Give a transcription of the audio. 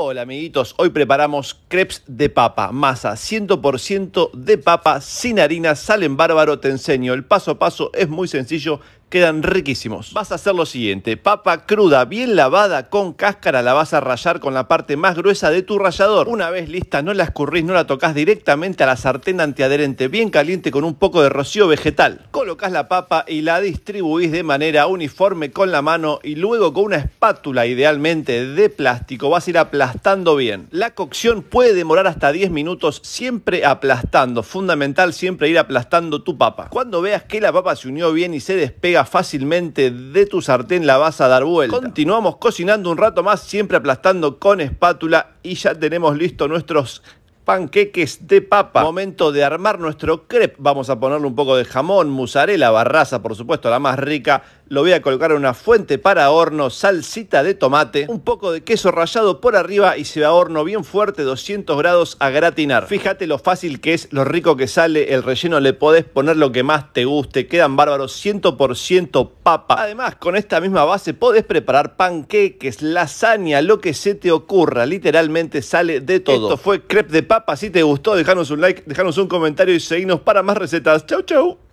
Hola amiguitos, hoy preparamos crepes de papa, masa 100% de papa, sin harina, salen bárbaro, te enseño, el paso a paso es muy sencillo, quedan riquísimos. Vas a hacer lo siguiente, papa cruda bien lavada con cáscara la vas a rayar con la parte más gruesa de tu rallador. Una vez lista no la escurrís, no la tocas directamente a la sartén antiadherente bien caliente con un poco de rocío vegetal. Colocas la papa y la distribuís de manera uniforme con la mano y luego con una espátula idealmente de plástico vas a ir aplastando bien. La cocción puede demorar hasta 10 minutos siempre aplastando, fundamental siempre ir aplastando tu papa. Cuando veas que la papa se unió bien y se despega fácilmente de tu sartén la vas a dar vuelta. Continuamos cocinando un rato más, siempre aplastando con espátula y ya tenemos listos nuestros panqueques de papa. Momento de armar nuestro crepe. Vamos a ponerle un poco de jamón, mozzarella, barraza, por supuesto, la más rica lo voy a colocar en una fuente para horno, salsita de tomate, un poco de queso rallado por arriba y se va a horno bien fuerte, 200 grados a gratinar. Fíjate lo fácil que es, lo rico que sale, el relleno le podés poner lo que más te guste, quedan bárbaros, 100% papa. Además, con esta misma base podés preparar panqueques, lasaña, lo que se te ocurra, literalmente sale de todo. Esto fue crepe de papa, si te gustó, dejanos un like, dejanos un comentario y seguinos para más recetas. Chau, chau.